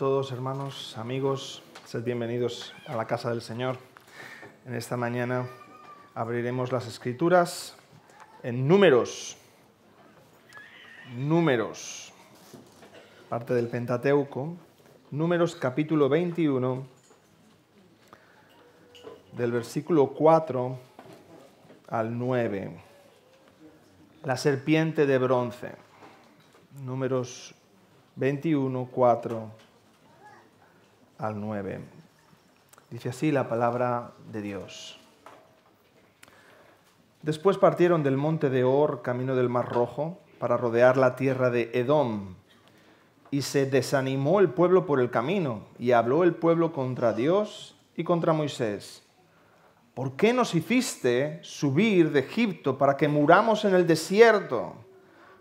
todos, hermanos, amigos. Sed bienvenidos a la casa del Señor. En esta mañana abriremos las escrituras en números. Números. Parte del Pentateuco. Números capítulo 21, del versículo 4 al 9. La serpiente de bronce. Números 21, 4 al 9. Dice así la palabra de Dios. Después partieron del monte de Or, camino del Mar Rojo, para rodear la tierra de Edom. Y se desanimó el pueblo por el camino, y habló el pueblo contra Dios y contra Moisés. ¿Por qué nos hiciste subir de Egipto para que muramos en el desierto?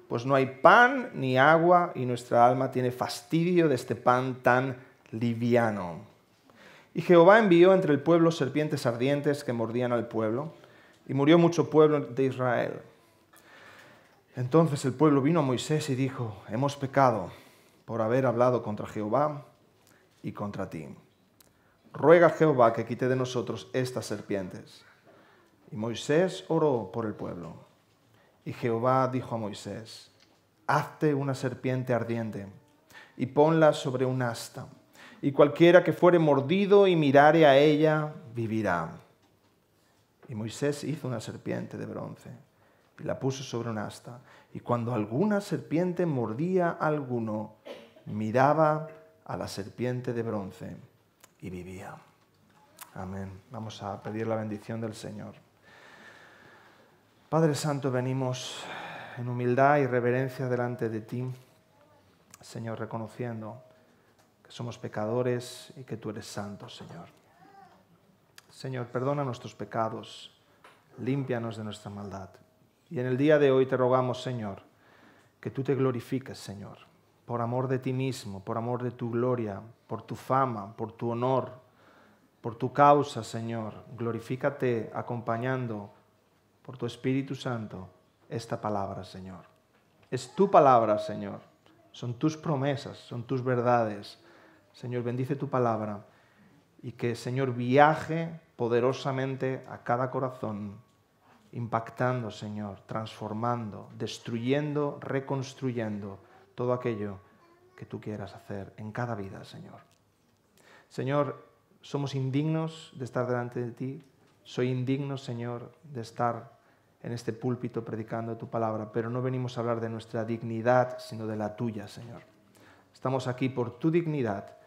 Pues no hay pan ni agua, y nuestra alma tiene fastidio de este pan tan liviano. Y Jehová envió entre el pueblo serpientes ardientes que mordían al pueblo, y murió mucho pueblo de Israel. Entonces el pueblo vino a Moisés y dijo, hemos pecado por haber hablado contra Jehová y contra ti. Ruega a Jehová que quite de nosotros estas serpientes. Y Moisés oró por el pueblo. Y Jehová dijo a Moisés, hazte una serpiente ardiente y ponla sobre un asta y cualquiera que fuere mordido y mirare a ella, vivirá. Y Moisés hizo una serpiente de bronce y la puso sobre un asta. Y cuando alguna serpiente mordía a alguno, miraba a la serpiente de bronce y vivía. Amén. Vamos a pedir la bendición del Señor. Padre Santo, venimos en humildad y reverencia delante de ti, Señor, reconociendo somos pecadores y que tú eres santo, Señor. Señor, perdona nuestros pecados, límpianos de nuestra maldad. Y en el día de hoy te rogamos, Señor, que tú te glorifiques, Señor, por amor de ti mismo, por amor de tu gloria, por tu fama, por tu honor, por tu causa, Señor. Glorifícate acompañando por tu Espíritu Santo esta palabra, Señor. Es tu palabra, Señor. Son tus promesas, son tus verdades, Señor, bendice tu palabra y que, Señor, viaje poderosamente a cada corazón, impactando, Señor, transformando, destruyendo, reconstruyendo todo aquello que tú quieras hacer en cada vida, Señor. Señor, somos indignos de estar delante de ti. Soy indigno, Señor, de estar en este púlpito predicando tu palabra, pero no venimos a hablar de nuestra dignidad, sino de la tuya, Señor. Estamos aquí por tu dignidad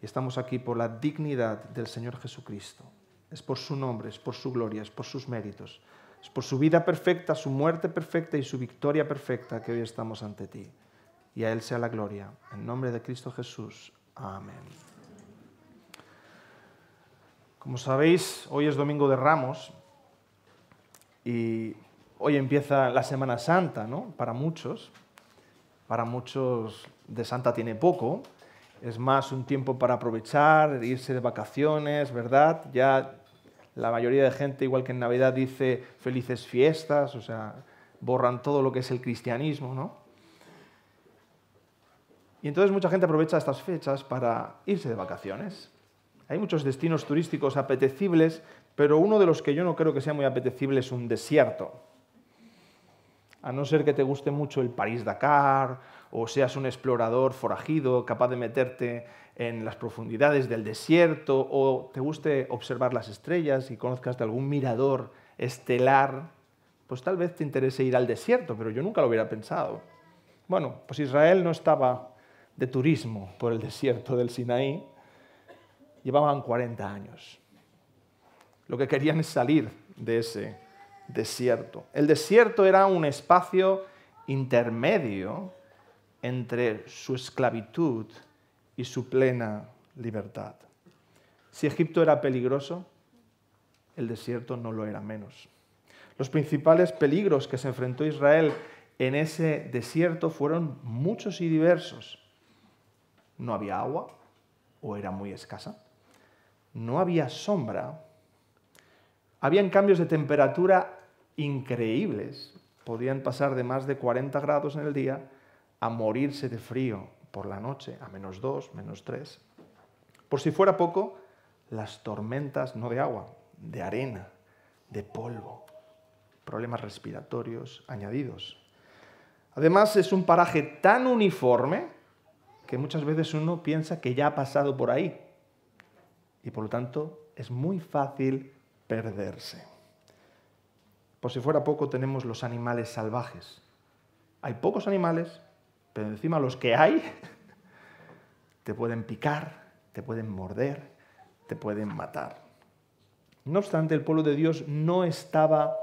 y estamos aquí por la dignidad del Señor Jesucristo. Es por su nombre, es por su gloria, es por sus méritos. Es por su vida perfecta, su muerte perfecta y su victoria perfecta que hoy estamos ante ti. Y a Él sea la gloria. En nombre de Cristo Jesús. Amén. Como sabéis, hoy es Domingo de Ramos y hoy empieza la Semana Santa, ¿no? Para muchos. Para muchos de Santa tiene poco, es más un tiempo para aprovechar, irse de vacaciones, ¿verdad? Ya la mayoría de gente, igual que en Navidad, dice felices fiestas, o sea, borran todo lo que es el cristianismo, ¿no? Y entonces mucha gente aprovecha estas fechas para irse de vacaciones. Hay muchos destinos turísticos apetecibles, pero uno de los que yo no creo que sea muy apetecible es un desierto. A no ser que te guste mucho el París-Dakar o seas un explorador forajido, capaz de meterte en las profundidades del desierto, o te guste observar las estrellas y conozcas de algún mirador estelar, pues tal vez te interese ir al desierto, pero yo nunca lo hubiera pensado. Bueno, pues Israel no estaba de turismo por el desierto del Sinaí, llevaban 40 años. Lo que querían es salir de ese desierto. El desierto era un espacio intermedio entre su esclavitud y su plena libertad. Si Egipto era peligroso, el desierto no lo era menos. Los principales peligros que se enfrentó Israel en ese desierto fueron muchos y diversos. No había agua, o era muy escasa, no había sombra, habían cambios de temperatura increíbles, podían pasar de más de 40 grados en el día a morirse de frío por la noche, a menos dos menos tres Por si fuera poco, las tormentas no de agua, de arena, de polvo, problemas respiratorios añadidos. Además, es un paraje tan uniforme que muchas veces uno piensa que ya ha pasado por ahí y por lo tanto es muy fácil perderse. Por si fuera poco, tenemos los animales salvajes. Hay pocos animales, pero encima los que hay te pueden picar, te pueden morder, te pueden matar. No obstante, el pueblo de Dios no estaba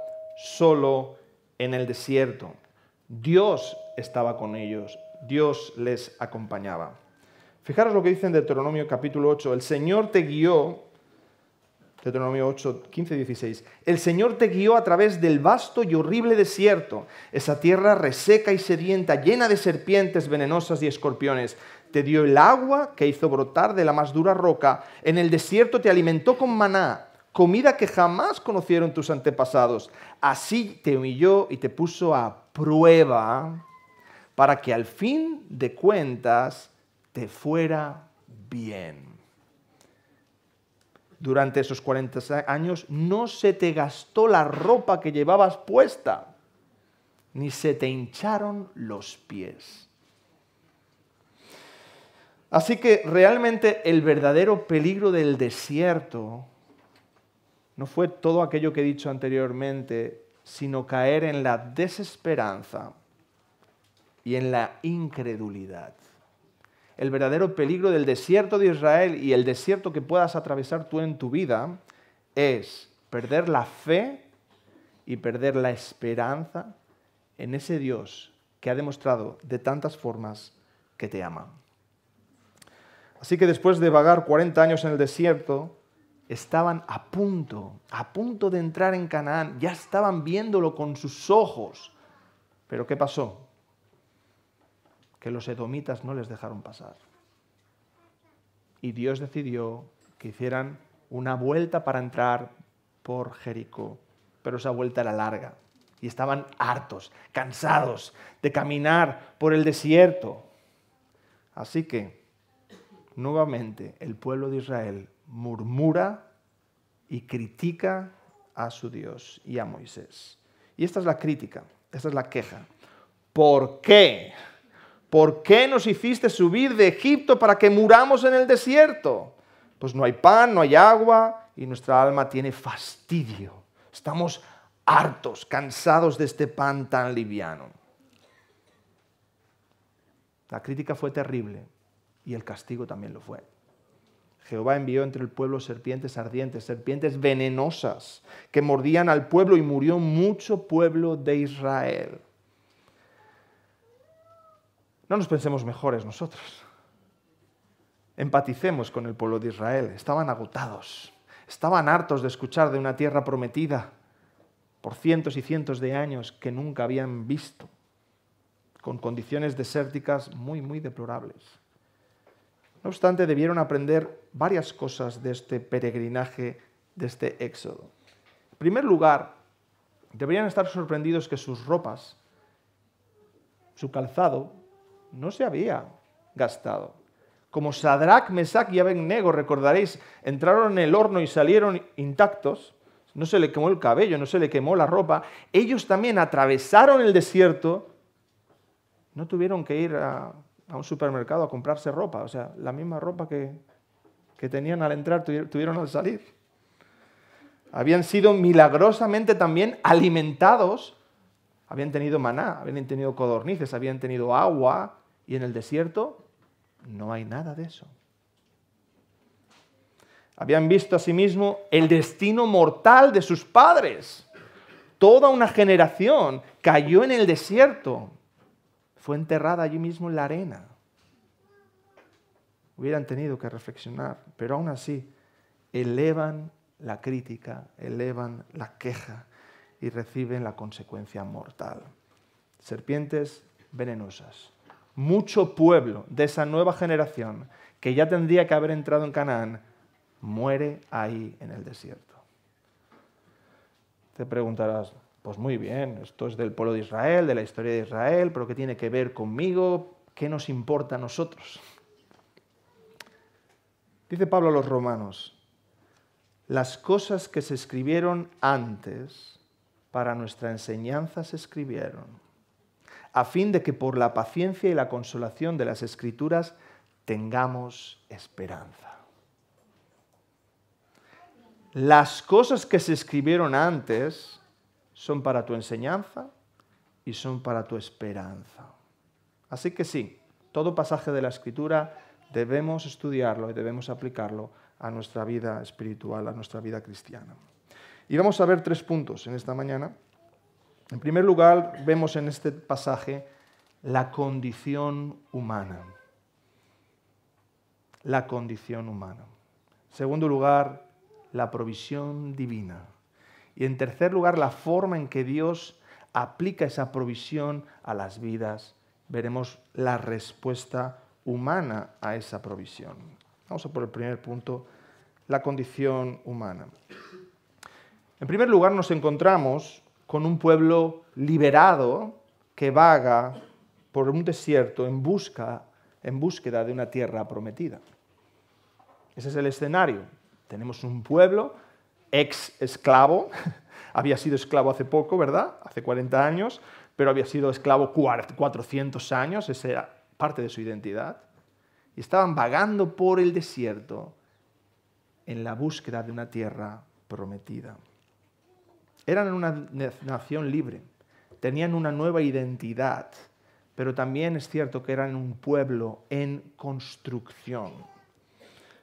solo en el desierto. Dios estaba con ellos, Dios les acompañaba. Fijaros lo que dicen de Deuteronomio capítulo 8, el Señor te guió Deuteronomio 8, 15 16. El Señor te guió a través del vasto y horrible desierto, esa tierra reseca y sedienta, llena de serpientes venenosas y escorpiones. Te dio el agua que hizo brotar de la más dura roca. En el desierto te alimentó con maná, comida que jamás conocieron tus antepasados. Así te humilló y te puso a prueba para que al fin de cuentas te fuera bien durante esos 40 años, no se te gastó la ropa que llevabas puesta, ni se te hincharon los pies. Así que realmente el verdadero peligro del desierto no fue todo aquello que he dicho anteriormente, sino caer en la desesperanza y en la incredulidad el verdadero peligro del desierto de Israel y el desierto que puedas atravesar tú en tu vida es perder la fe y perder la esperanza en ese Dios que ha demostrado de tantas formas que te ama. Así que después de vagar 40 años en el desierto, estaban a punto, a punto de entrar en Canaán, ya estaban viéndolo con sus ojos. Pero ¿qué pasó? que los edomitas no les dejaron pasar. Y Dios decidió que hicieran una vuelta para entrar por Jericó, pero esa vuelta era larga y estaban hartos, cansados de caminar por el desierto. Así que, nuevamente, el pueblo de Israel murmura y critica a su Dios y a Moisés. Y esta es la crítica, esta es la queja. ¿Por qué? ¿Por qué nos hiciste subir de Egipto para que muramos en el desierto? Pues no hay pan, no hay agua y nuestra alma tiene fastidio. Estamos hartos, cansados de este pan tan liviano. La crítica fue terrible y el castigo también lo fue. Jehová envió entre el pueblo serpientes ardientes, serpientes venenosas, que mordían al pueblo y murió mucho pueblo de Israel. No nos pensemos mejores nosotros. Empaticemos con el pueblo de Israel. Estaban agotados, estaban hartos de escuchar de una tierra prometida por cientos y cientos de años que nunca habían visto, con condiciones desérticas muy, muy deplorables. No obstante, debieron aprender varias cosas de este peregrinaje, de este éxodo. En primer lugar, deberían estar sorprendidos que sus ropas, su calzado, no se había gastado. Como Sadrach, Mesach y Abednego, recordaréis, entraron en el horno y salieron intactos, no se le quemó el cabello, no se le quemó la ropa, ellos también atravesaron el desierto, no tuvieron que ir a, a un supermercado a comprarse ropa, o sea, la misma ropa que, que tenían al entrar tuvieron al salir. Habían sido milagrosamente también alimentados, habían tenido maná, habían tenido codornices, habían tenido agua, y en el desierto no hay nada de eso. Habían visto asimismo sí el destino mortal de sus padres. Toda una generación cayó en el desierto. Fue enterrada allí mismo en la arena. Hubieran tenido que reflexionar, pero aún así elevan la crítica, elevan la queja y reciben la consecuencia mortal. Serpientes venenosas mucho pueblo de esa nueva generación que ya tendría que haber entrado en Canaán, muere ahí en el desierto. Te preguntarás, pues muy bien, esto es del pueblo de Israel, de la historia de Israel, pero ¿qué tiene que ver conmigo? ¿Qué nos importa a nosotros? Dice Pablo a los romanos, las cosas que se escribieron antes para nuestra enseñanza se escribieron a fin de que por la paciencia y la consolación de las escrituras tengamos esperanza. Las cosas que se escribieron antes son para tu enseñanza y son para tu esperanza. Así que sí, todo pasaje de la escritura debemos estudiarlo y debemos aplicarlo a nuestra vida espiritual, a nuestra vida cristiana. Y vamos a ver tres puntos en esta mañana en primer lugar, vemos en este pasaje la condición humana. La condición humana. En segundo lugar, la provisión divina. Y en tercer lugar, la forma en que Dios aplica esa provisión a las vidas. Veremos la respuesta humana a esa provisión. Vamos a por el primer punto, la condición humana. En primer lugar, nos encontramos con un pueblo liberado que vaga por un desierto en, busca, en búsqueda de una tierra prometida. Ese es el escenario. Tenemos un pueblo ex esclavo, había sido esclavo hace poco, ¿verdad? Hace 40 años, pero había sido esclavo 400 años, esa era parte de su identidad. Y estaban vagando por el desierto en la búsqueda de una tierra prometida. Eran una nación libre, tenían una nueva identidad, pero también es cierto que eran un pueblo en construcción.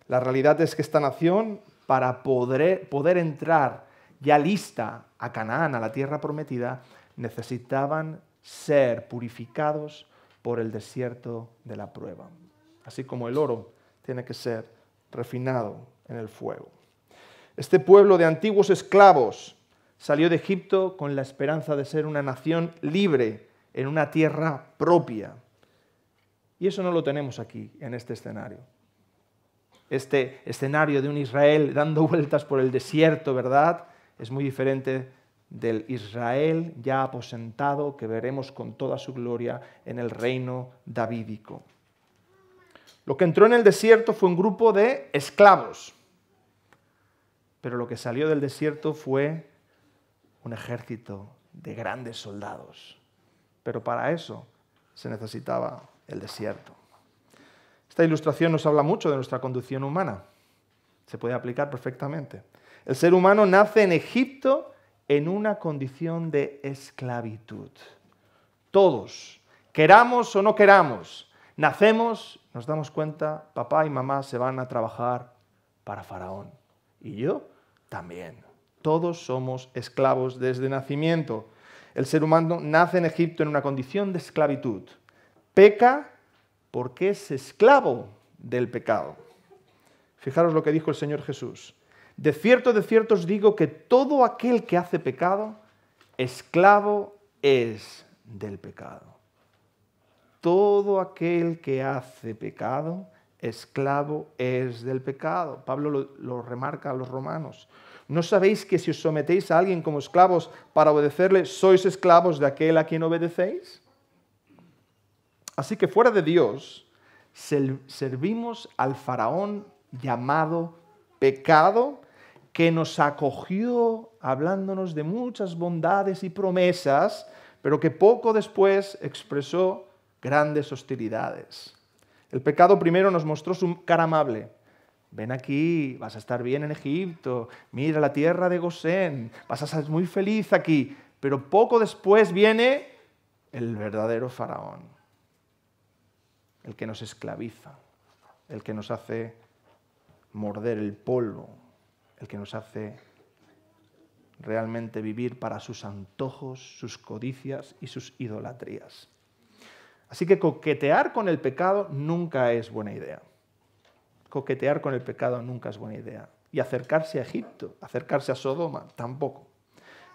La realidad es que esta nación, para poder, poder entrar ya lista a Canaán, a la tierra prometida, necesitaban ser purificados por el desierto de la prueba, así como el oro tiene que ser refinado en el fuego. Este pueblo de antiguos esclavos salió de Egipto con la esperanza de ser una nación libre en una tierra propia. Y eso no lo tenemos aquí, en este escenario. Este escenario de un Israel dando vueltas por el desierto, ¿verdad? Es muy diferente del Israel ya aposentado que veremos con toda su gloria en el reino davídico. Lo que entró en el desierto fue un grupo de esclavos, pero lo que salió del desierto fue un ejército de grandes soldados. Pero para eso se necesitaba el desierto. Esta ilustración nos habla mucho de nuestra conducción humana. Se puede aplicar perfectamente. El ser humano nace en Egipto en una condición de esclavitud. Todos, queramos o no queramos, nacemos, nos damos cuenta, papá y mamá se van a trabajar para Faraón. Y yo también. Todos somos esclavos desde nacimiento. El ser humano nace en Egipto en una condición de esclavitud. Peca porque es esclavo del pecado. Fijaros lo que dijo el Señor Jesús. De cierto, de cierto os digo que todo aquel que hace pecado, esclavo es del pecado. Todo aquel que hace pecado, esclavo es del pecado. Pablo lo, remarca a los romanos. ¿No sabéis que si os sometéis a alguien como esclavos para obedecerle, sois esclavos de aquel a quien obedecéis? Así que fuera de Dios, servimos al faraón llamado pecado, que nos acogió hablándonos de muchas bondades y promesas, pero que poco después expresó grandes hostilidades. El pecado primero nos mostró su cara amable ven aquí, vas a estar bien en Egipto, mira la tierra de Gosén, vas a ser muy feliz aquí. Pero poco después viene el verdadero faraón, el que nos esclaviza, el que nos hace morder el polvo, el que nos hace realmente vivir para sus antojos, sus codicias y sus idolatrías. Así que coquetear con el pecado nunca es buena idea coquetear con el pecado nunca es buena idea. Y acercarse a Egipto, acercarse a Sodoma, tampoco.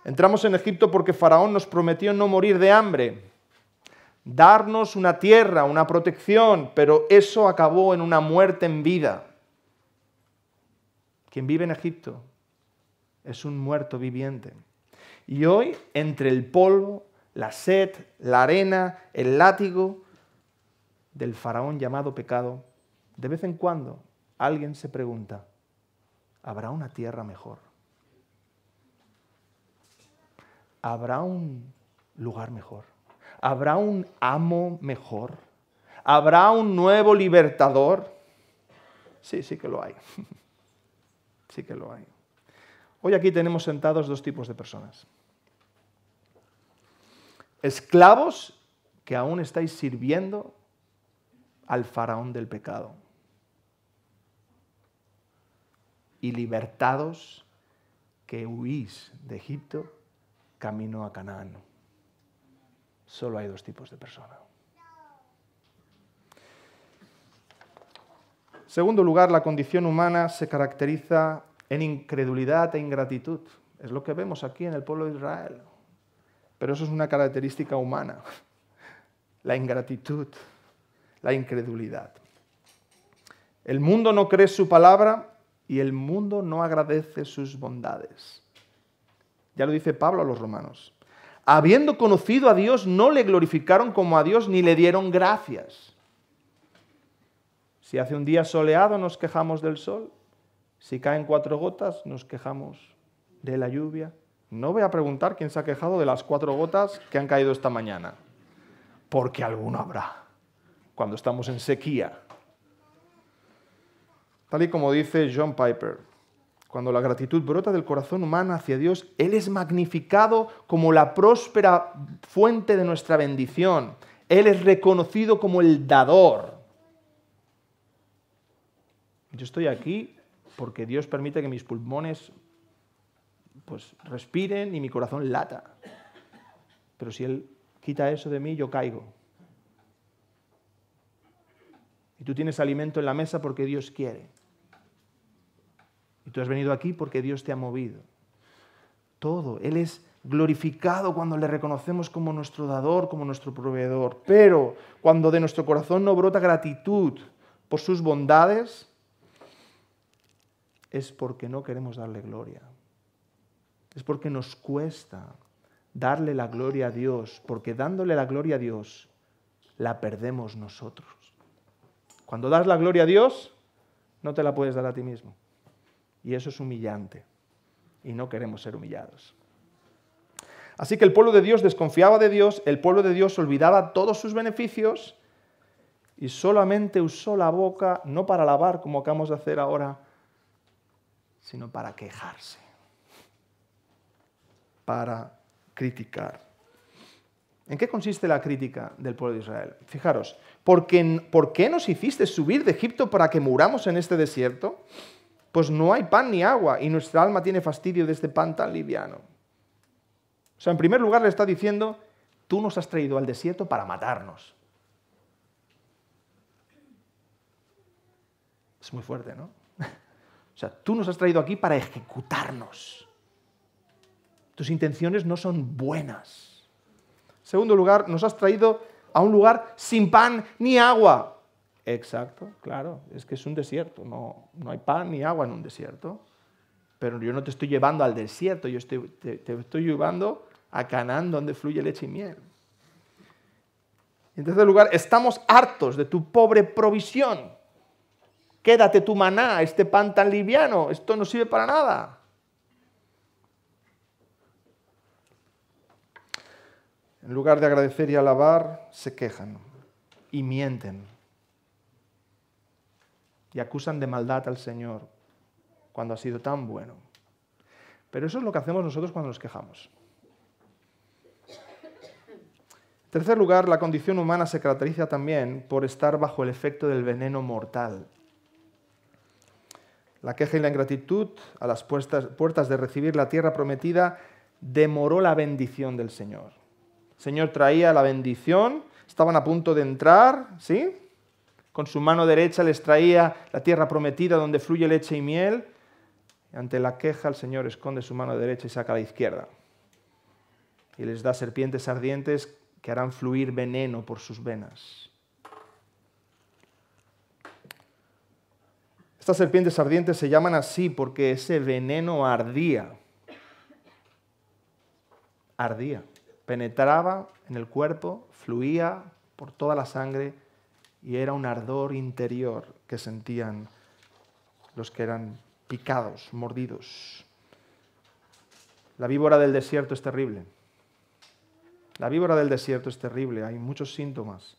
Entramos en Egipto porque Faraón nos prometió no morir de hambre, darnos una tierra, una protección, pero eso acabó en una muerte en vida. Quien vive en Egipto es un muerto viviente. Y hoy, entre el polvo, la sed, la arena, el látigo del faraón llamado pecado, de vez en cuando alguien se pregunta, ¿habrá una tierra mejor? ¿Habrá un lugar mejor? ¿Habrá un amo mejor? ¿Habrá un nuevo libertador? Sí, sí que lo hay. Sí que lo hay. Hoy aquí tenemos sentados dos tipos de personas. Esclavos que aún estáis sirviendo al faraón del pecado y libertados que huís de Egipto camino a Canaán. Solo hay dos tipos de personas. Segundo lugar, la condición humana se caracteriza en incredulidad e ingratitud. Es lo que vemos aquí en el pueblo de Israel. Pero eso es una característica humana, la ingratitud, la incredulidad. El mundo no cree su palabra y el mundo no agradece sus bondades. Ya lo dice Pablo a los romanos. Habiendo conocido a Dios, no le glorificaron como a Dios ni le dieron gracias. Si hace un día soleado nos quejamos del sol, si caen cuatro gotas nos quejamos de la lluvia. No voy a preguntar quién se ha quejado de las cuatro gotas que han caído esta mañana, porque alguno habrá cuando estamos en sequía. Tal y como dice John Piper, cuando la gratitud brota del corazón humano hacia Dios, Él es magnificado como la próspera fuente de nuestra bendición. Él es reconocido como el dador. Yo estoy aquí porque Dios permite que mis pulmones pues, respiren y mi corazón lata. Pero si Él quita eso de mí, yo caigo. Y tú tienes alimento en la mesa porque Dios quiere. Y tú has venido aquí porque Dios te ha movido. Todo. Él es glorificado cuando le reconocemos como nuestro dador, como nuestro proveedor. Pero cuando de nuestro corazón no brota gratitud por sus bondades, es porque no queremos darle gloria. Es porque nos cuesta darle la gloria a Dios, porque dándole la gloria a Dios, la perdemos nosotros. Cuando das la gloria a Dios, no te la puedes dar a ti mismo. Y eso es humillante. Y no queremos ser humillados. Así que el pueblo de Dios desconfiaba de Dios, el pueblo de Dios olvidaba todos sus beneficios y solamente usó la boca no para lavar, como acabamos de hacer ahora, sino para quejarse, para criticar. ¿En qué consiste la crítica del pueblo de Israel? Fijaros, ¿por qué, ¿por qué nos hiciste subir de Egipto para que muramos en este desierto? pues no hay pan ni agua y nuestra alma tiene fastidio de este pan tan liviano. O sea, en primer lugar le está diciendo, tú nos has traído al desierto para matarnos. Es muy fuerte, ¿no? O sea, tú nos has traído aquí para ejecutarnos. Tus intenciones no son buenas. En segundo lugar, nos has traído a un lugar sin pan ni agua. Exacto, claro. Es que es un desierto. No, no hay pan ni agua en un desierto. Pero yo no te estoy llevando al desierto, yo te, estoy llevando a Canaán donde fluye leche y miel. En tercer lugar, estamos hartos de tu pobre provisión. Quédate tu maná, este pan tan liviano, esto no sirve para nada. En lugar de agradecer y alabar, se quejan y mienten y acusan de maldad al Señor cuando ha sido tan bueno. Pero eso es lo que hacemos nosotros cuando nos quejamos. En tercer lugar, la condición humana se caracteriza también por estar bajo el efecto del veneno mortal. La queja y la ingratitud a las puertas de recibir la tierra prometida demoró la bendición del Señor. El Señor traía la bendición, estaban a punto de entrar, ¿sí? con su mano derecha les traía la tierra prometida donde fluye leche y miel. Ante la queja el Señor esconde su mano derecha y saca la izquierda. Y les da serpientes ardientes que harán fluir veneno por sus venas. Estas serpientes ardientes se llaman así porque ese veneno ardía. Ardía. Penetraba en el cuerpo, fluía por toda la sangre y era un ardor interior que sentían los que eran picados, mordidos. La víbora del desierto es terrible. La víbora del desierto es terrible, hay muchos síntomas.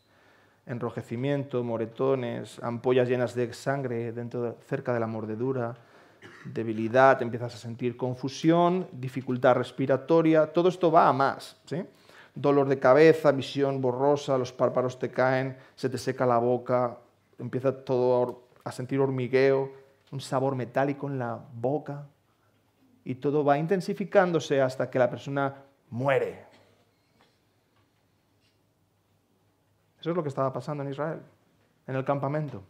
Enrojecimiento, moretones, ampollas llenas de sangre dentro, cerca de la mordedura, debilidad, empiezas a sentir confusión, dificultad respiratoria, todo esto va a más. ¿sí? dolor de cabeza, visión borrosa, los párpados te caen, se te seca la boca, empieza todo a sentir hormigueo, un sabor metálico en la boca y todo va intensificándose hasta que la persona muere. Eso es lo que estaba pasando en Israel, en el campamento.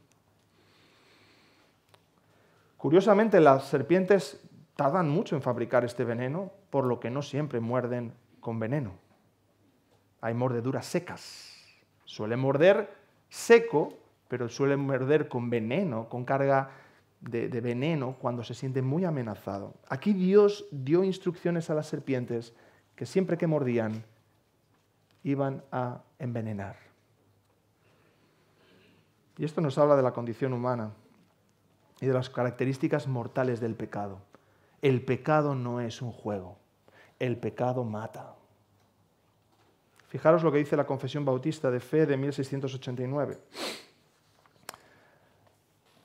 Curiosamente, las serpientes tardan mucho en fabricar este veneno, por lo que no siempre muerden con veneno hay mordeduras secas. Suele morder seco, pero suele morder con veneno, con carga de, de veneno cuando se siente muy amenazado. Aquí Dios dio instrucciones a las serpientes que siempre que mordían iban a envenenar. Y esto nos habla de la condición humana y de las características mortales del pecado. El pecado no es un juego, el pecado mata. Fijaros lo que dice la Confesión Bautista de Fe de 1689.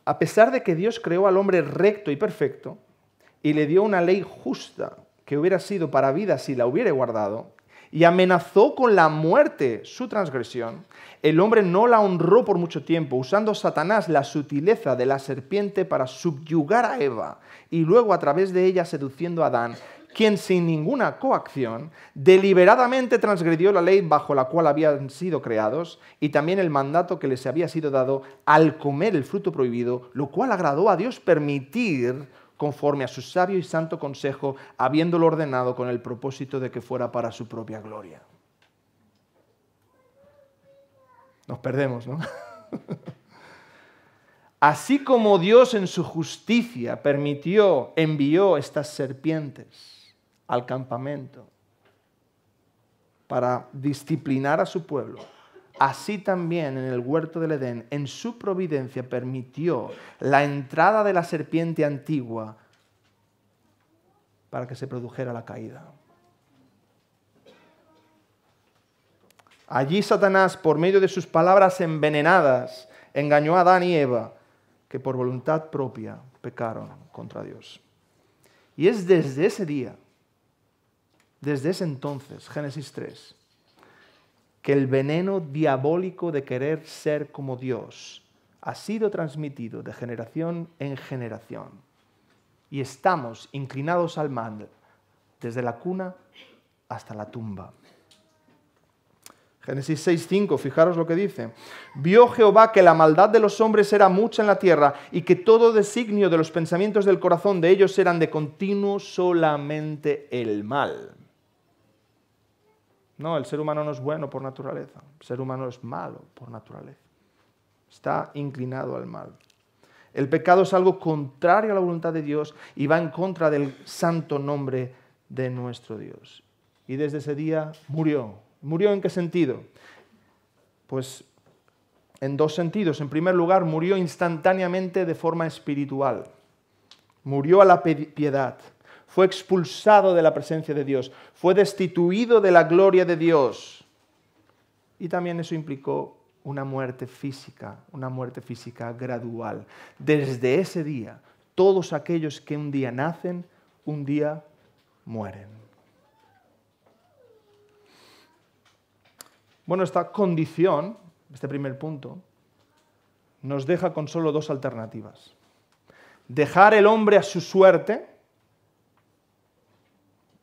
A pesar de que Dios creó al hombre recto y perfecto y le dio una ley justa que hubiera sido para vida si la hubiera guardado, y amenazó con la muerte su transgresión, el hombre no la honró por mucho tiempo, usando Satanás la sutileza de la serpiente para subyugar a Eva y luego a través de ella seduciendo a Adán, quien sin ninguna coacción deliberadamente transgredió la ley bajo la cual habían sido creados y también el mandato que les había sido dado al comer el fruto prohibido, lo cual agradó a Dios permitir conforme a su sabio y santo consejo, habiéndolo ordenado con el propósito de que fuera para su propia gloria. Nos perdemos, ¿no? Así como Dios en su justicia permitió, envió estas serpientes al campamento para disciplinar a su pueblo, así también en el huerto del Edén, en su providencia permitió la entrada de la serpiente antigua para que se produjera la caída. Allí Satanás, por medio de sus palabras envenenadas, engañó a Adán y Eva, que por voluntad propia pecaron contra Dios. Y es desde ese día desde ese entonces, Génesis 3, que el veneno diabólico de querer ser como Dios ha sido transmitido de generación en generación. Y estamos inclinados al mal, desde la cuna hasta la tumba. Génesis 6.5, fijaros lo que dice. Vio Jehová que la maldad de los hombres era mucha en la tierra y que todo designio de los pensamientos del corazón de ellos eran de continuo solamente el mal. No, el ser humano no es bueno por naturaleza, el ser humano es malo por naturaleza. Está inclinado al mal. El pecado es algo contrario a la voluntad de Dios y va en contra del santo nombre de nuestro Dios. Y desde ese día murió. ¿Murió en qué sentido? Pues en dos sentidos. En primer lugar, murió instantáneamente de forma espiritual. Murió a la piedad fue expulsado de la presencia de Dios, fue destituido de la gloria de Dios. Y también eso implicó una muerte física, una muerte física gradual. Desde ese día, todos aquellos que un día nacen, un día mueren. Bueno, esta condición, este primer punto, nos deja con solo dos alternativas. Dejar el hombre a su suerte,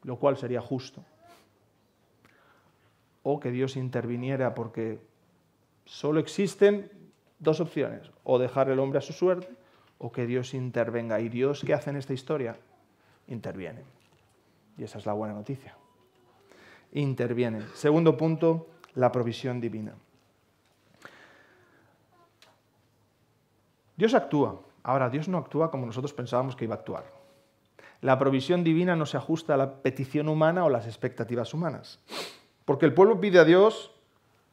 lo cual sería justo. O que Dios interviniera porque solo existen dos opciones, o dejar el hombre a su suerte o que Dios intervenga. ¿Y Dios qué hace en esta historia? Interviene. Y esa es la buena noticia. Interviene. Segundo punto, la provisión divina. Dios actúa. Ahora, Dios no actúa como nosotros pensábamos que iba a actuar. La provisión divina no se ajusta a la petición humana o las expectativas humanas. Porque el pueblo pide a Dios,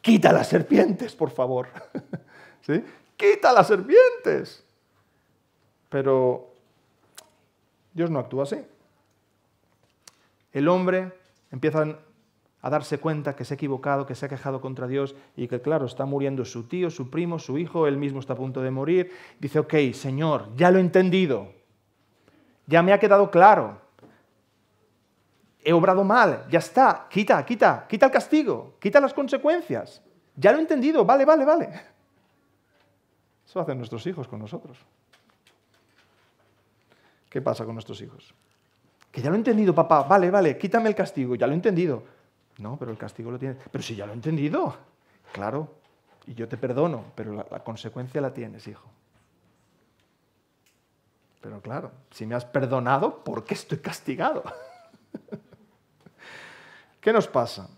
quita las serpientes, por favor. ¿Sí? Quita las serpientes. Pero Dios no actúa así. El hombre empieza a darse cuenta que se ha equivocado, que se ha quejado contra Dios y que, claro, está muriendo su tío, su primo, su hijo, él mismo está a punto de morir. Dice, ok, Señor, ya lo he entendido, ya me ha quedado claro, he obrado mal, ya está, quita, quita, quita el castigo, quita las consecuencias, ya lo he entendido, vale, vale, vale. Eso hacen nuestros hijos con nosotros. ¿Qué pasa con nuestros hijos? Que ya lo he entendido, papá, vale, vale, quítame el castigo, ya lo he entendido. No, pero el castigo lo tienes. Pero si ya lo he entendido, claro, y yo te perdono, pero la consecuencia la tienes, hijo. Pero claro, si me has perdonado, ¿por qué estoy castigado? ¿Qué nos pasa?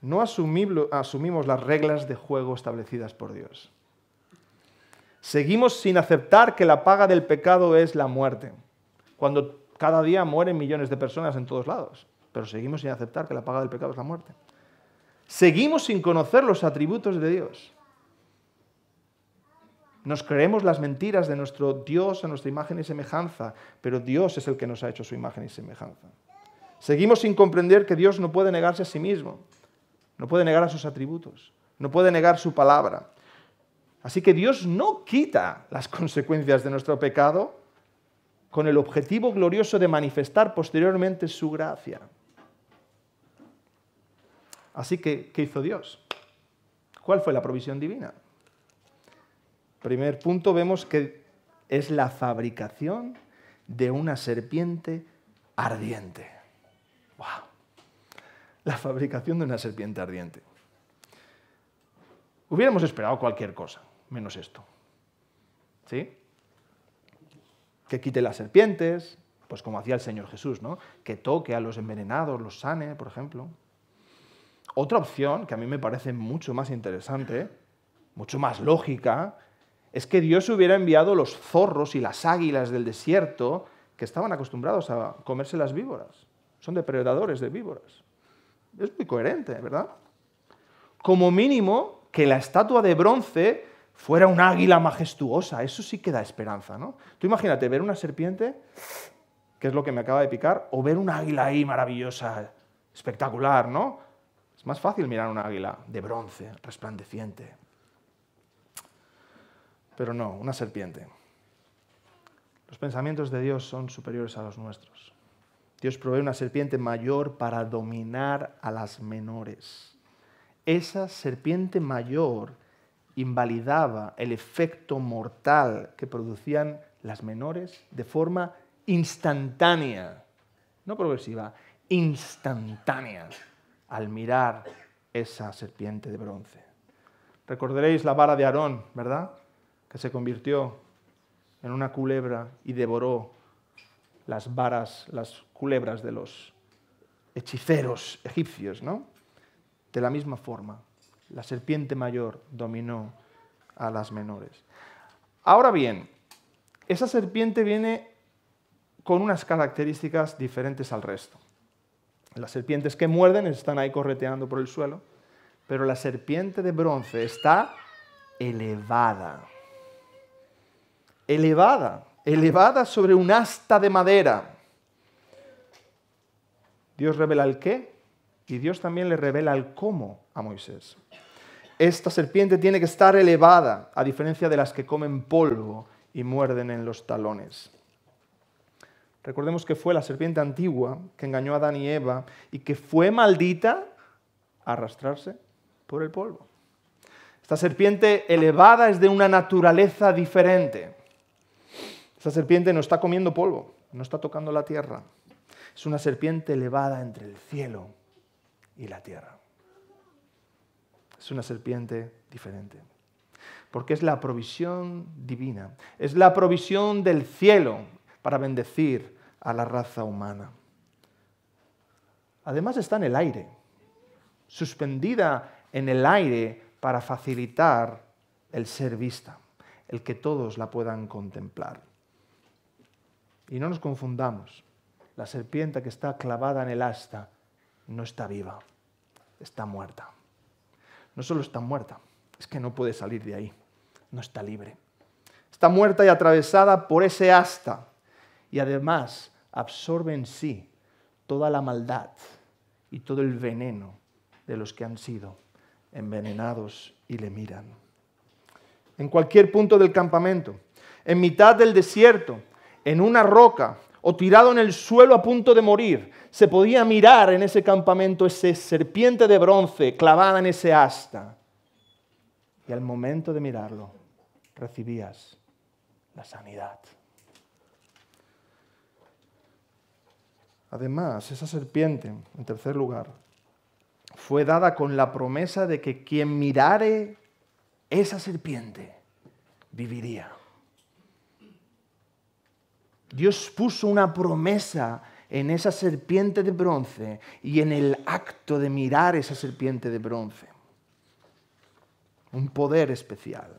No asumimos las reglas de juego establecidas por Dios. Seguimos sin aceptar que la paga del pecado es la muerte, cuando cada día mueren millones de personas en todos lados, pero seguimos sin aceptar que la paga del pecado es la muerte. Seguimos sin conocer los atributos de Dios. Nos creemos las mentiras de nuestro Dios a nuestra imagen y semejanza, pero Dios es el que nos ha hecho su imagen y semejanza. Seguimos sin comprender que Dios no puede negarse a sí mismo, no puede negar a sus atributos, no puede negar su palabra. Así que Dios no quita las consecuencias de nuestro pecado con el objetivo glorioso de manifestar posteriormente su gracia. Así que, ¿qué hizo Dios? ¿Cuál fue la provisión divina? Primer punto, vemos que es la fabricación de una serpiente ardiente. ¡Wow! La fabricación de una serpiente ardiente. Hubiéramos esperado cualquier cosa, menos esto. ¿Sí? Que quite las serpientes, pues como hacía el Señor Jesús, ¿no? Que toque a los envenenados, los sane, por ejemplo. Otra opción que a mí me parece mucho más interesante, mucho más lógica, es que Dios hubiera enviado los zorros y las águilas del desierto que estaban acostumbrados a comerse las víboras. Son depredadores de víboras. Es muy coherente, ¿verdad? Como mínimo, que la estatua de bronce fuera una águila majestuosa. Eso sí que da esperanza, ¿no? Tú imagínate ver una serpiente, que es lo que me acaba de picar, o ver una águila ahí maravillosa, espectacular, ¿no? Es más fácil mirar una águila de bronce, resplandeciente, pero no, una serpiente. Los pensamientos de Dios son superiores a los nuestros. Dios provee una serpiente mayor para dominar a las menores. Esa serpiente mayor invalidaba el efecto mortal que producían las menores de forma instantánea, no progresiva, instantánea, al mirar esa serpiente de bronce. Recordaréis la vara de Aarón, ¿verdad? se convirtió en una culebra y devoró las varas, las culebras de los hechiceros egipcios, ¿no? De la misma forma, la serpiente mayor dominó a las menores. Ahora bien, esa serpiente viene con unas características diferentes al resto. Las serpientes que muerden están ahí correteando por el suelo, pero la serpiente de bronce está elevada elevada, elevada sobre un asta de madera. Dios revela el qué y Dios también le revela el cómo a Moisés. Esta serpiente tiene que estar elevada, a diferencia de las que comen polvo y muerden en los talones. Recordemos que fue la serpiente antigua que engañó a Adán y Eva y que fue maldita a arrastrarse por el polvo. Esta serpiente elevada es de una naturaleza diferente. Esta serpiente no está comiendo polvo, no está tocando la tierra. Es una serpiente elevada entre el cielo y la tierra. Es una serpiente diferente. Porque es la provisión divina, es la provisión del cielo para bendecir a la raza humana. Además está en el aire, suspendida en el aire para facilitar el ser vista, el que todos la puedan contemplar. Y no nos confundamos. La serpiente que está clavada en el asta no está viva, está muerta. No solo está muerta, es que no puede salir de ahí, no está libre. Está muerta y atravesada por ese asta y además absorbe en sí toda la maldad y todo el veneno de los que han sido envenenados y le miran. En cualquier punto del campamento, en mitad del desierto, en una roca o tirado en el suelo a punto de morir, se podía mirar en ese campamento esa serpiente de bronce clavada en ese asta. Y al momento de mirarlo, recibías la sanidad. Además, esa serpiente, en tercer lugar, fue dada con la promesa de que quien mirare esa serpiente viviría. Dios puso una promesa en esa serpiente de bronce y en el acto de mirar esa serpiente de bronce. Un poder especial.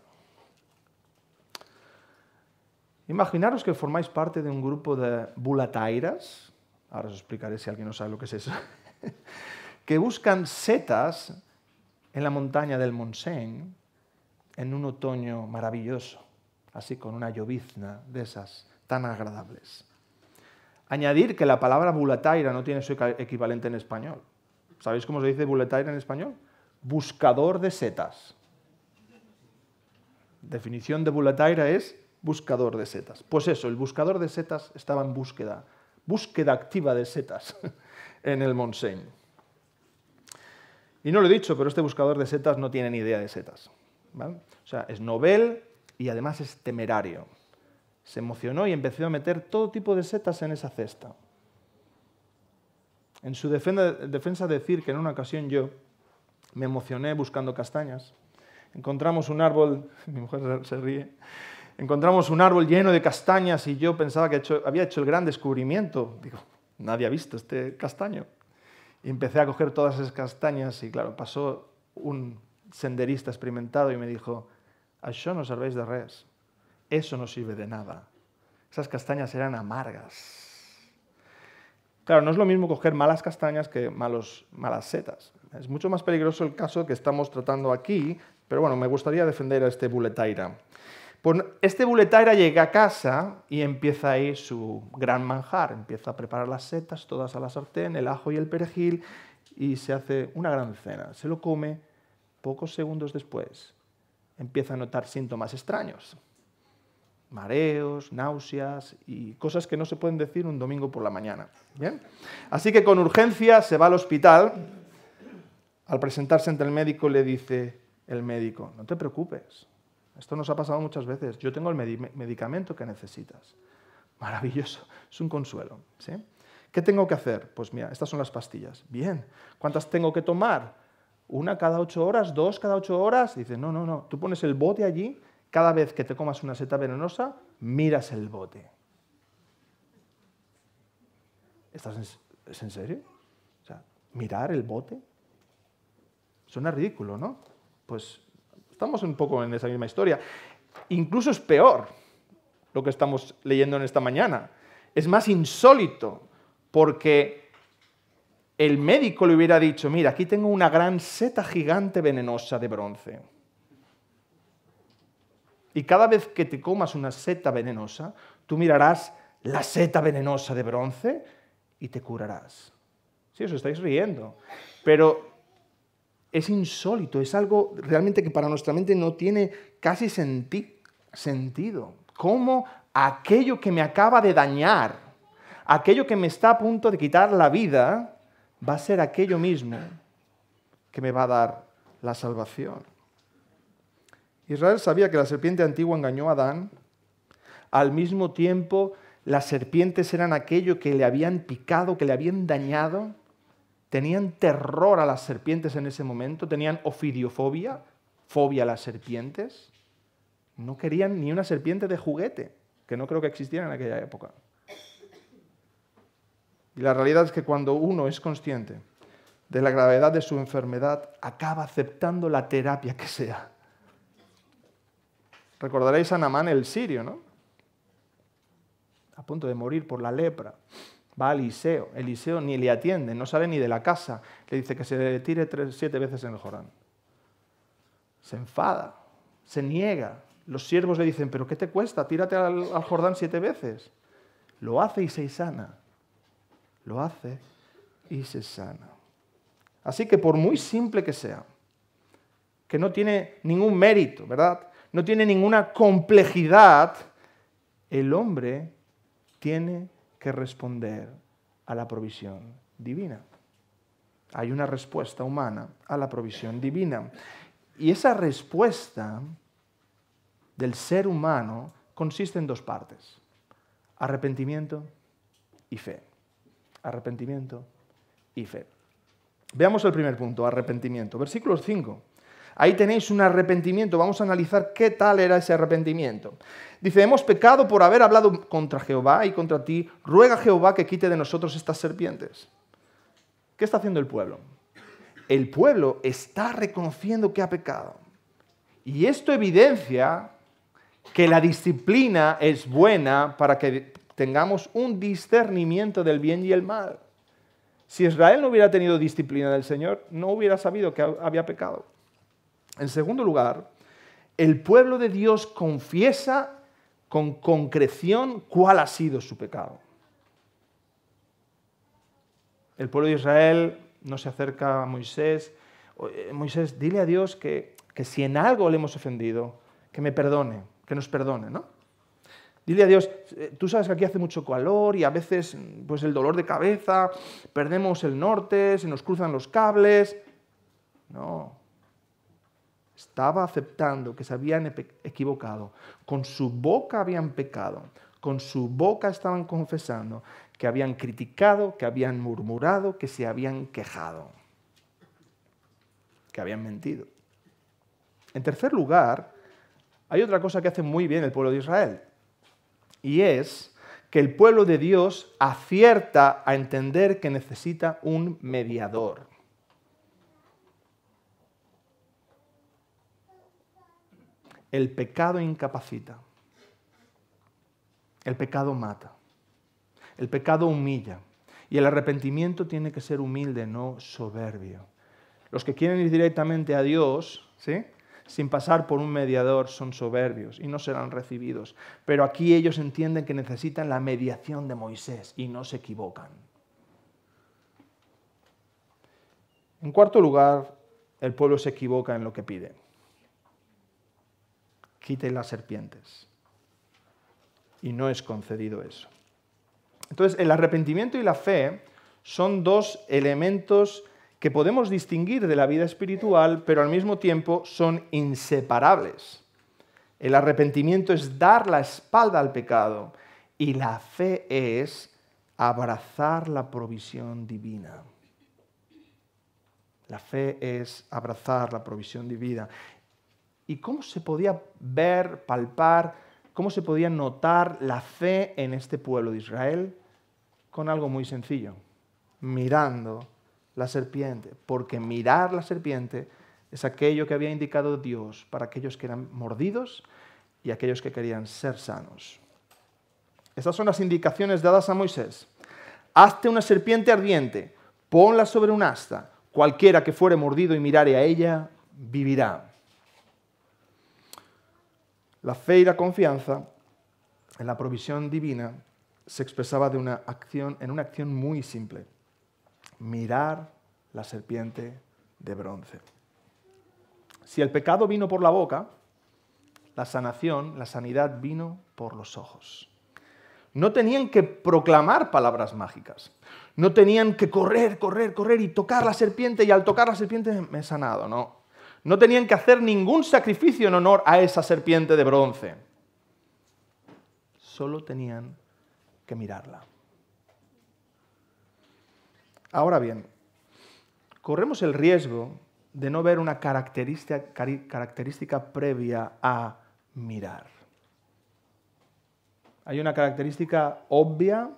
Imaginaros que formáis parte de un grupo de bulatairas, ahora os explicaré si alguien no sabe lo que es eso, que buscan setas en la montaña del Montseny en un otoño maravilloso, así con una llovizna de esas tan agradables. Añadir que la palabra bulataira no tiene su equivalente en español. ¿Sabéis cómo se dice bulataira en español? Buscador de setas. Definición de bulataira es buscador de setas. Pues eso, el buscador de setas estaba en búsqueda, búsqueda activa de setas en el Montseny. Y no lo he dicho, pero este buscador de setas no tiene ni idea de setas. O sea, es novel y además es temerario se emocionó y empezó a meter todo tipo de setas en esa cesta. En su defensa defensa decir que en una ocasión yo me emocioné buscando castañas. Encontramos un árbol, mi mujer se ríe, encontramos un árbol lleno de castañas y yo pensaba que había hecho el gran descubrimiento. Digo, nadie ha visto este castaño. Y empecé a coger todas esas castañas y claro, pasó un senderista experimentado y me dijo, a yo no servéis de res, eso no sirve de nada. Esas castañas eran amargas. Claro, no es lo mismo coger malas castañas que malas setas. Es mucho más peligroso el caso que estamos tratando aquí, pero bueno, me gustaría defender a este buletaira. Pues este buletaira llega a casa y empieza ahí su gran manjar. Empieza a preparar las setas todas a la sartén, el ajo y el perejil, y se hace una gran cena. Se lo come pocos segundos después. Empieza a notar síntomas extraños mareos, náuseas y cosas que no se pueden decir un domingo por la mañana. Así que con urgencia se va al hospital. Al presentarse ante el médico le dice el médico, no te preocupes, esto nos ha pasado muchas veces, yo tengo el medicamento que necesitas. Maravilloso, es un consuelo. ¿Qué tengo que hacer? Pues mira, estas son las pastillas. Bien, ¿cuántas tengo que tomar? Una cada ocho horas, dos cada ocho horas. Dice, no, no, no, tú pones el bote allí cada vez que te comas una seta venenosa, miras el bote. ¿Estás ¿es en serio? mirar el bote. Suena ridículo, ¿no? Pues estamos un poco en esa misma historia. Incluso es peor lo que estamos leyendo en esta mañana. Es más insólito porque el médico le hubiera dicho, mira, aquí tengo una gran seta gigante venenosa de bronce y cada vez que te comas una seta venenosa, tú mirarás la seta venenosa de bronce y te curarás. Sí, os estáis riendo, pero es insólito, es algo realmente que para nuestra mente no tiene casi sentido. ¿Cómo aquello que me acaba de dañar, aquello que me está a punto de quitar la vida, va a ser aquello mismo que me va a dar la salvación? Israel sabía que la serpiente antigua engañó a Adán. Al mismo tiempo, las serpientes eran aquello que le habían picado, que le habían dañado. Tenían terror a las serpientes en ese momento, tenían ofidiofobia, fobia a las serpientes. No querían ni una serpiente de juguete, que no creo que existiera en aquella época. Y la realidad es que cuando uno es consciente de la gravedad de su enfermedad, acaba aceptando la terapia que sea Recordaréis a Namán el sirio, ¿no? A punto de morir por la lepra. Va a Eliseo. Eliseo ni le atiende, no sale ni de la casa. Le dice que se le tire siete veces en el Jordán. Se enfada, se niega. Los siervos le dicen, pero ¿qué te cuesta? Tírate al Jordán siete veces. Lo hace y se sana. Lo hace y se sana. Así que por muy simple que sea, que no tiene ningún mérito, ¿verdad? no tiene ninguna complejidad, el hombre tiene que responder a la provisión divina. Hay una respuesta humana a la provisión divina. Y esa respuesta del ser humano consiste en dos partes, arrepentimiento y fe. Arrepentimiento y fe. Veamos el primer punto, arrepentimiento. Versículos 5. Ahí tenéis un arrepentimiento. Vamos a analizar qué tal era ese arrepentimiento. Dice, hemos pecado por haber hablado contra Jehová y contra ti. Ruega a Jehová que quite de nosotros estas serpientes. ¿Qué está haciendo el pueblo? El pueblo está reconociendo que ha pecado. Y esto evidencia que la disciplina es buena para que tengamos un discernimiento del bien y el mal. Si Israel no hubiera tenido disciplina del Señor, no hubiera sabido que había pecado. En segundo lugar, el pueblo de Dios confiesa con concreción cuál ha sido su pecado. El pueblo de Israel no se acerca a Moisés. Eh, Moisés, dile a Dios que, si en algo le hemos ofendido, que me perdone, que nos perdone, ¿no? Dile a Dios, eh, tú sabes que aquí hace mucho calor y a veces pues el dolor de cabeza, perdemos el norte, se nos cruzan los cables. No, estaba aceptando que se habían equivocado, con su boca habían pecado, con su boca estaban confesando que habían criticado, que habían murmurado, que se habían quejado, que habían mentido. En tercer lugar, hay otra cosa que hace muy bien el pueblo de Israel, y es que el pueblo de Dios acierta a entender que necesita un mediador. El pecado incapacita. El pecado mata. El pecado humilla. Y el arrepentimiento tiene que ser humilde, no soberbio. Los que quieren ir directamente a Dios, sin pasar por un mediador, son soberbios y no serán recibidos. Pero aquí ellos entienden que necesitan la mediación de Moisés y no se equivocan. En cuarto lugar, el pueblo se equivoca en lo que pide quite las serpientes. Y no es concedido eso. Entonces, el arrepentimiento y la fe son dos elementos que podemos distinguir de la vida espiritual, pero al mismo tiempo son inseparables. El arrepentimiento es dar la espalda al pecado y la fe es abrazar la provisión divina. La fe es abrazar la provisión divina y cómo se podía ver, palpar, cómo se podía notar la fe en este pueblo de Israel con algo muy sencillo, mirando la serpiente, porque mirar la serpiente es aquello que había indicado Dios para aquellos que eran mordidos y aquellos que querían ser sanos. Estas son las indicaciones dadas a Moisés. Hazte una serpiente ardiente, ponla sobre un asta, cualquiera que fuere mordido y mirare a ella, vivirá. La fe y la confianza en la provisión divina se expresaba de una acción, en una acción muy simple, mirar la serpiente de bronce. Si el pecado vino por la boca, la sanación, la sanidad vino por los ojos. No tenían que proclamar palabras mágicas. No tenían que correr, correr, correr y tocar la serpiente y al tocar la serpiente me he sanado, no no tenían que hacer ningún sacrificio en honor a esa serpiente de bronce. Solo tenían que mirarla. Ahora bien, corremos el riesgo de no ver una característica, previa a mirar. Hay una característica obvia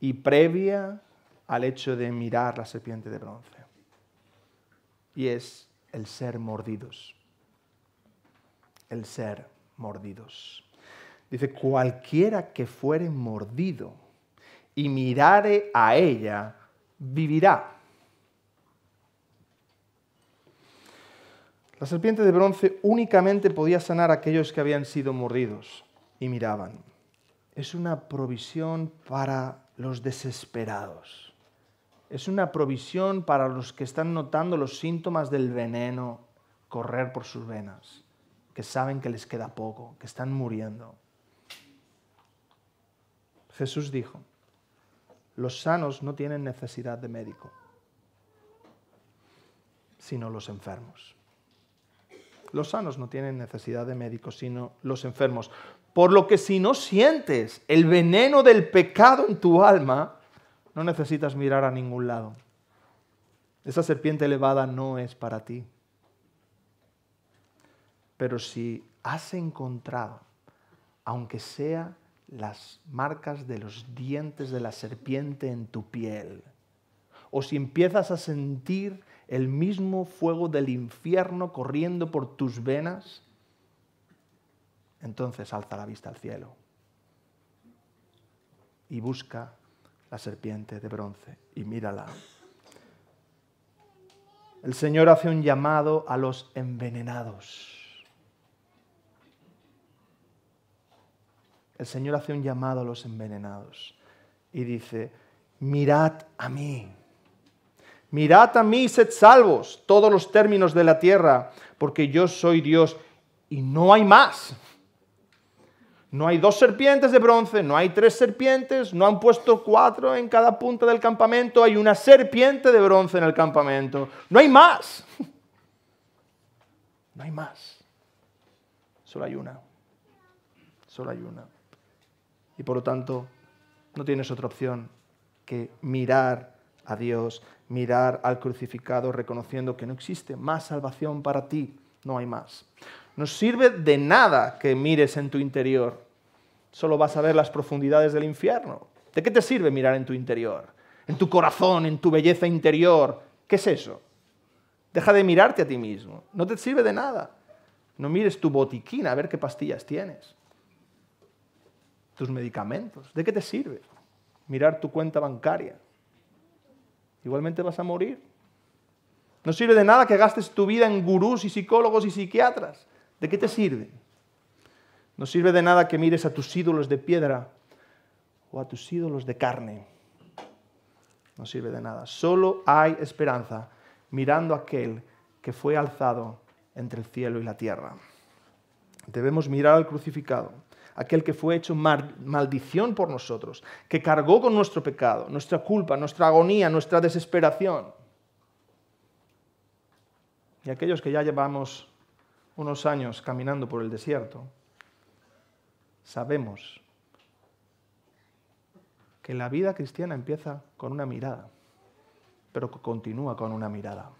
y previa al hecho de mirar la serpiente de bronce. Y es el ser mordidos. El ser mordidos. Dice, cualquiera que fuere mordido y mirare a ella, vivirá. La serpiente de bronce únicamente podía sanar a aquellos que habían sido mordidos y miraban. Es una provisión para los desesperados es una provisión para los que están notando los síntomas del veneno correr por sus venas, que saben que les queda poco, que están muriendo. Jesús dijo, los sanos no tienen necesidad de médico, sino los enfermos. Los sanos no tienen necesidad de médico, sino los enfermos. Por lo que si no sientes el veneno del pecado en tu alma, no necesitas mirar a ningún lado. Esa serpiente elevada no es para ti. Pero si has encontrado, aunque sea las marcas de los dientes de la serpiente en tu piel, o si empiezas a sentir el mismo fuego del infierno corriendo por tus venas, entonces alza la vista al cielo y busca la serpiente de bronce y mírala. El Señor hace un llamado a los envenenados. El Señor hace un llamado a los envenenados y dice, mirad a mí. Mirad a mí y sed salvos todos los términos de la tierra, porque yo soy Dios y no hay más. No hay dos serpientes de bronce, no hay tres serpientes, no han puesto cuatro en cada punta del campamento, hay una serpiente de bronce en el campamento. No hay más. No hay más. Solo hay una. Solo hay una. Y por lo tanto, no tienes otra opción que mirar a Dios, mirar al crucificado, reconociendo que no existe más salvación para ti. No hay más. No sirve de nada que mires en tu interior. Solo vas a ver las profundidades del infierno. ¿De qué te sirve mirar en tu interior? En tu corazón, en tu belleza interior. ¿Qué es eso? Deja de mirarte a ti mismo. No te sirve de nada. No mires tu botiquina a ver qué pastillas tienes. Tus medicamentos. ¿De qué te sirve? Mirar tu cuenta bancaria. Igualmente vas a morir. No sirve de nada que gastes tu vida en gurús y psicólogos y psiquiatras. ¿De qué te sirve? No sirve de nada que mires a tus ídolos de piedra o a tus ídolos de carne. No sirve de nada. Solo hay esperanza mirando a aquel que fue alzado entre el cielo y la tierra. Debemos mirar al crucificado, aquel que fue hecho maldición por nosotros, que cargó con nuestro pecado, nuestra culpa, nuestra agonía, nuestra desesperación. Y aquellos que ya llevamos unos años caminando por el desierto, sabemos que la vida cristiana empieza con una mirada, pero que continúa con una mirada.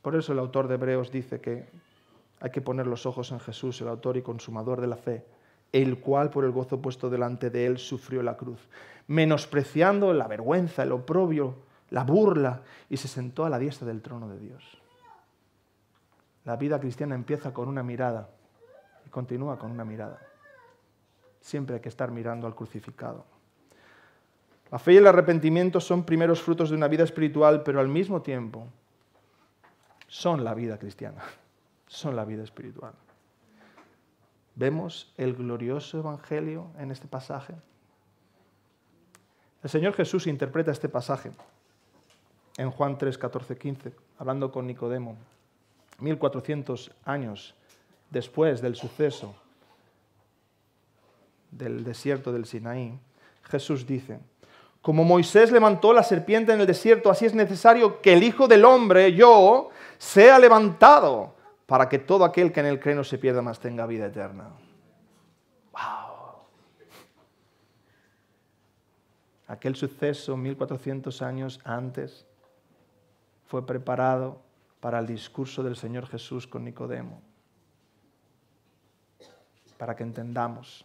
Por eso el autor de Hebreos dice que hay que poner los ojos en Jesús, el autor y consumador de la fe, el cual por el gozo puesto delante de él sufrió la cruz, menospreciando la vergüenza, el oprobio, la burla, y se sentó a la diestra del trono de Dios. La vida cristiana empieza con una mirada y continúa con una mirada. Siempre hay que estar mirando al crucificado. La fe y el arrepentimiento son primeros frutos de una vida espiritual, pero al mismo tiempo son la vida cristiana, son la vida espiritual. ¿Vemos el glorioso Evangelio en este pasaje? El Señor Jesús interpreta este pasaje en Juan 3, 14, 15, hablando con Nicodemo, 1400 años después del suceso del desierto del Sinaí, Jesús dice, como Moisés levantó la serpiente en el desierto, así es necesario que el Hijo del Hombre, yo, sea levantado, para que todo aquel que en él creno no se pierda, más tenga vida eterna. ¡Wow! Aquel suceso 1400 años antes fue preparado para el discurso del Señor Jesús con Nicodemo, para que entendamos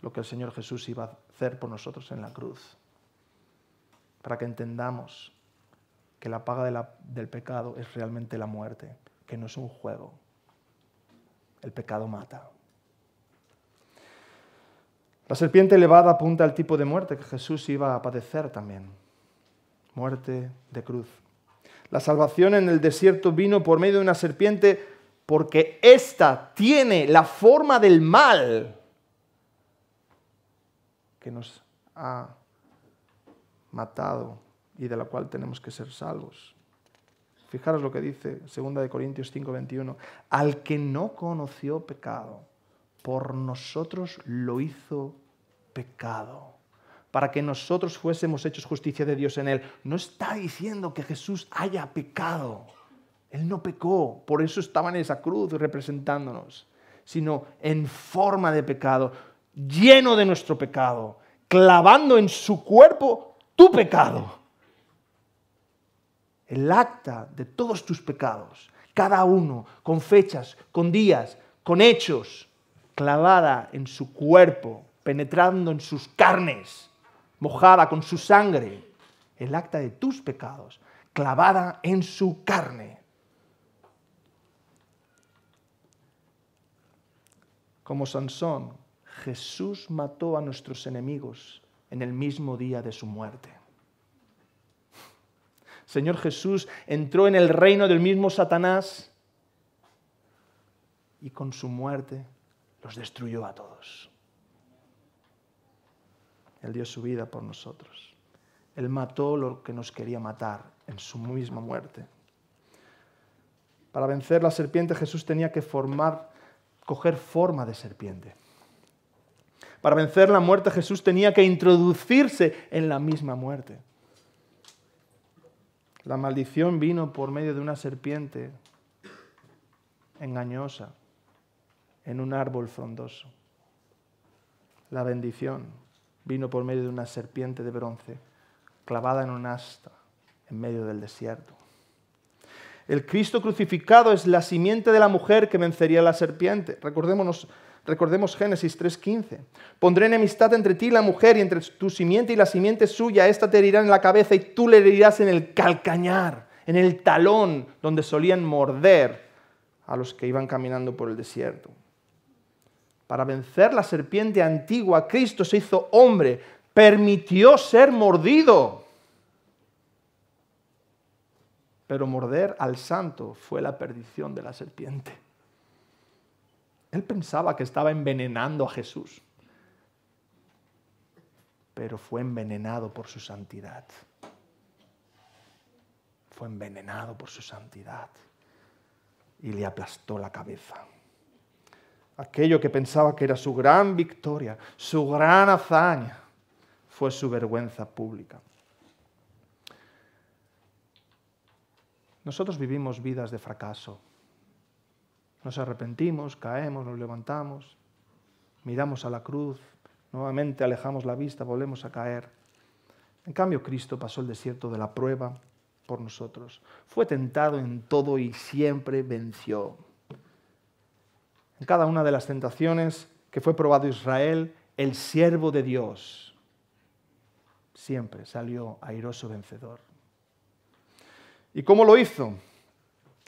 lo que el Señor Jesús iba a hacer por nosotros en la cruz, para que entendamos que la paga del pecado es realmente la muerte, que no es un juego. El pecado mata. La serpiente elevada apunta al tipo de muerte que Jesús iba a padecer también, muerte de cruz. La salvación en el desierto vino por medio de una serpiente porque ésta tiene la forma del mal que nos ha matado y de la cual tenemos que ser salvos. Fijaros lo que dice 2 Corintios 5:21. Al que no conoció pecado, por nosotros lo hizo pecado para que nosotros fuésemos hechos justicia de Dios en él. No está diciendo que Jesús haya pecado. Él no pecó, por eso estaba en esa cruz representándonos, sino en forma de pecado, lleno de nuestro pecado, clavando en su cuerpo tu pecado. El acta de todos tus pecados, cada uno, con fechas, con días, con hechos, clavada en su cuerpo, penetrando en sus carnes mojada con su sangre, el acta de tus pecados, clavada en su carne. Como Sansón, Jesús mató a nuestros enemigos en el mismo día de su muerte. Señor Jesús entró en el reino del mismo Satanás y con su muerte los destruyó a todos. Él dio su vida por nosotros. Él mató lo que nos quería matar en su misma muerte. Para vencer la serpiente Jesús tenía que formar, coger forma de serpiente. Para vencer la muerte Jesús tenía que introducirse en la misma muerte. La maldición vino por medio de una serpiente engañosa en un árbol frondoso. La bendición vino por medio de una serpiente de bronce clavada en un asta en medio del desierto. El Cristo crucificado es la simiente de la mujer que vencería a la serpiente. recordemos Génesis 3:15. Pondré enemistad entre ti y la mujer y entre tu simiente y la simiente suya. Esta te herirá en la cabeza y tú le herirás en el calcañar, en el talón donde solían morder a los que iban caminando por el desierto. Para vencer la serpiente antigua, Cristo se hizo hombre, permitió ser mordido. Pero morder al santo fue la perdición de la serpiente. Él pensaba que estaba envenenando a Jesús, pero fue envenenado por su santidad. Fue envenenado por su santidad y le aplastó la cabeza. Aquello que pensaba que era su gran victoria, su gran hazaña, fue su vergüenza pública. Nosotros vivimos vidas de fracaso. Nos arrepentimos, caemos, nos levantamos, miramos a la cruz, nuevamente alejamos la vista, volvemos a caer. En cambio, Cristo pasó el desierto de la prueba por nosotros. Fue tentado en todo y siempre venció en cada una de las tentaciones que fue probado Israel, el siervo de Dios siempre salió airoso vencedor. ¿Y cómo lo hizo?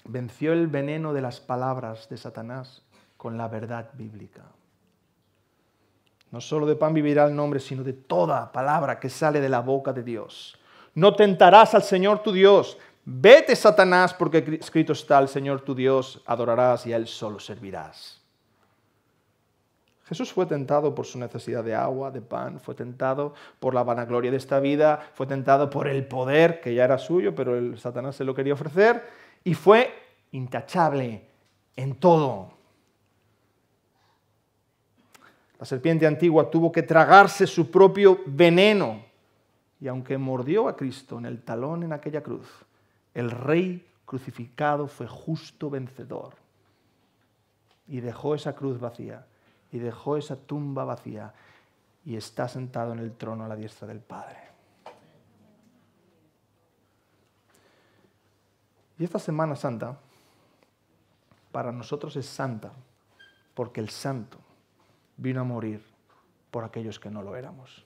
Venció el veneno de las palabras de Satanás con la verdad bíblica. No solo de pan vivirá el nombre, sino de toda palabra que sale de la boca de Dios. No tentarás al Señor tu Dios. Vete, Satanás, porque escrito está, el Señor tu Dios adorarás y a Él solo servirás. Jesús fue tentado por su necesidad de agua, de pan, fue tentado por la vanagloria de esta vida, fue tentado por el poder que ya era suyo, pero el Satanás se lo quería ofrecer, y fue intachable en todo. La serpiente antigua tuvo que tragarse su propio veneno, y aunque mordió a Cristo en el talón en aquella cruz, el rey crucificado fue justo vencedor y dejó esa cruz vacía y dejó esa tumba vacía y está sentado en el trono a la diestra del Padre. Y esta Semana Santa para nosotros es santa porque el santo vino a morir por aquellos que no lo éramos.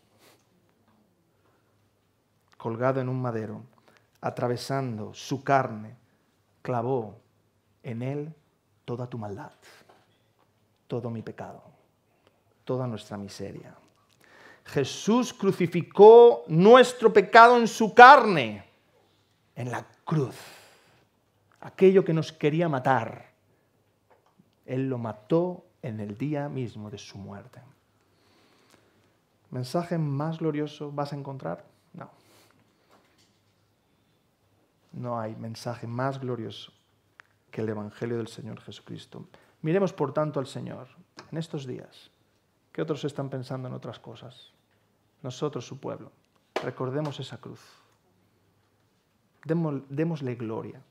Colgado en un madero, atravesando su carne, clavó en él toda tu maldad, todo mi pecado toda nuestra miseria. Jesús crucificó nuestro pecado en su carne, en la cruz. Aquello que nos quería matar, Él lo mató en el día mismo de su muerte. ¿Mensaje más glorioso vas a encontrar? No. No hay mensaje más glorioso que el Evangelio del Señor Jesucristo. Miremos por tanto al Señor en estos días que otros están pensando en otras cosas. Nosotros, su pueblo, recordemos esa cruz. démosle gloria.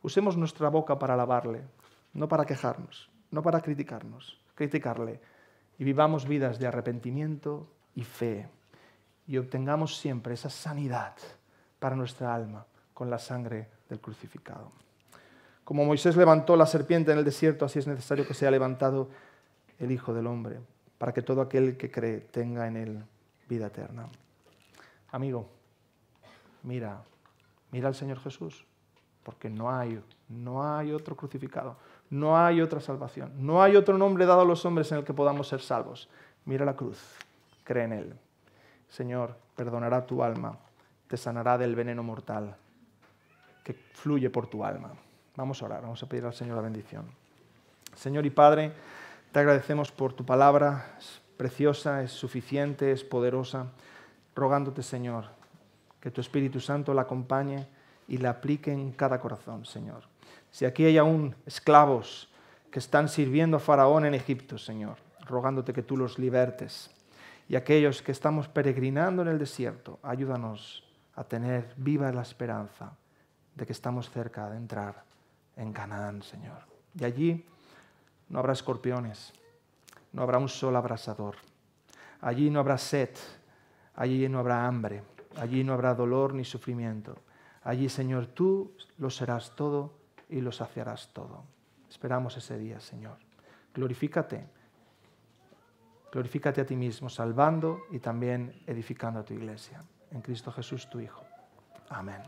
Usemos nuestra boca para alabarle, no para quejarnos, no para criticarnos, criticarle. Y vivamos vidas de arrepentimiento y fe. Y obtengamos siempre esa sanidad para nuestra alma con la sangre del crucificado. Como Moisés levantó la serpiente en el desierto, así es necesario que sea levantado el Hijo del Hombre para que todo aquel que cree tenga en él vida eterna. Amigo, mira, mira al Señor Jesús, porque no hay, no hay otro crucificado, no hay otra salvación, no hay otro nombre dado a los hombres en el que podamos ser salvos. Mira la cruz, cree en él. Señor, perdonará tu alma, te sanará del veneno mortal que fluye por tu alma. Vamos a orar, vamos a pedir al Señor la bendición. Señor y Padre, te agradecemos por tu palabra, es preciosa, es suficiente, es poderosa, rogándote, Señor, que tu Espíritu Santo la acompañe y la aplique en cada corazón, Señor. Si aquí hay aún esclavos que están sirviendo a Faraón en Egipto, Señor, rogándote que tú los libertes. Y aquellos que estamos peregrinando en el desierto, ayúdanos a tener viva la esperanza de que estamos cerca de entrar en Canaán, Señor. Y allí no habrá escorpiones, no habrá un sol abrasador. Allí no habrá sed, allí no habrá hambre, allí no habrá dolor ni sufrimiento. Allí, Señor, tú lo serás todo y lo saciarás todo. Esperamos ese día, Señor. Glorifícate. Glorifícate a ti mismo, salvando y también edificando a tu iglesia. En Cristo Jesús, tu Hijo. Amén.